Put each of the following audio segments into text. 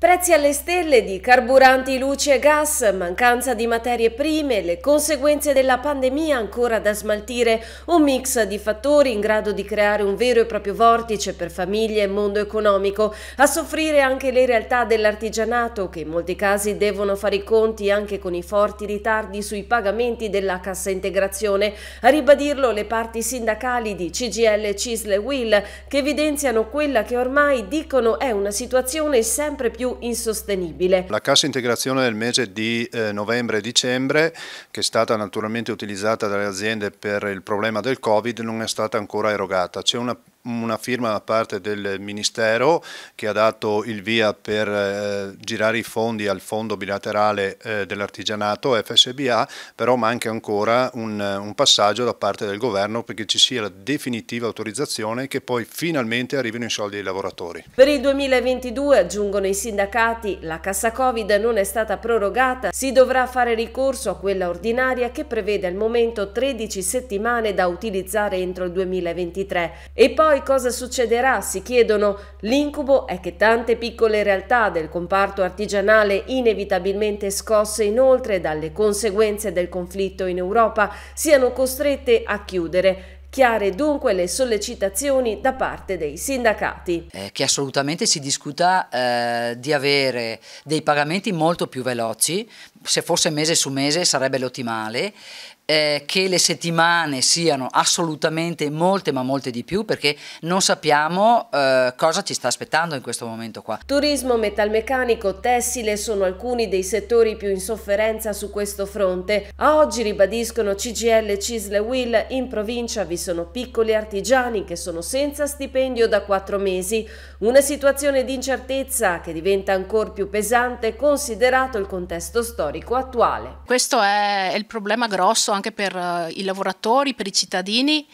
Prezzi alle stelle di carburanti, luce e gas, mancanza di materie prime, le conseguenze della pandemia ancora da smaltire, un mix di fattori in grado di creare un vero e proprio vortice per famiglie e mondo economico, a soffrire anche le realtà dell'artigianato che in molti casi devono fare i conti anche con i forti ritardi sui pagamenti della cassa integrazione, a ribadirlo le parti sindacali di CGL, CISL e WIL che evidenziano quella che ormai dicono è una situazione sempre più più insostenibile. La cassa integrazione del mese di eh, novembre e dicembre, che è stata naturalmente utilizzata dalle aziende per il problema del Covid, non è stata ancora erogata. C'è una una firma da parte del Ministero che ha dato il via per eh, girare i fondi al fondo bilaterale eh, dell'artigianato FSBA, però manca ancora un, eh, un, passaggio da parte del governo perché ci sia la definitiva autorizzazione che poi finalmente arrivino i soldi ai lavoratori. Per il 2022, aggiungono i sindacati, la cassa Covid non è stata prorogata, si dovrà fare ricorso a quella ordinaria che prevede al momento 13 settimane da utilizzare entro il 2023 e poi poi cosa succederà? Si chiedono. L'incubo è che tante piccole realtà del comparto artigianale inevitabilmente scosse inoltre dalle conseguenze del conflitto in Europa siano costrette a chiudere. Chiare dunque le sollecitazioni da parte dei sindacati. Eh, che assolutamente si discuta eh, di avere dei pagamenti molto più veloci se fosse mese su mese sarebbe l'ottimale, eh, che le settimane siano assolutamente molte ma molte di più perché non sappiamo eh, cosa ci sta aspettando in questo momento qua. Turismo, metalmeccanico, tessile sono alcuni dei settori più in sofferenza su questo fronte. A oggi ribadiscono CGL Cisle Will, in provincia vi sono piccoli artigiani che sono senza stipendio da quattro mesi, una situazione di incertezza che diventa ancora più pesante considerato il contesto storico storico attuale. Questo è il problema grosso anche per eh, i lavoratori, per i cittadini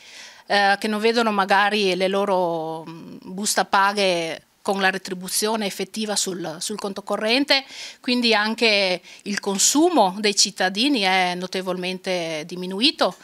eh, che non vedono magari le loro mm, busta paghe con la retribuzione effettiva sul, sul, conto corrente, quindi anche il consumo dei cittadini è notevolmente diminuito.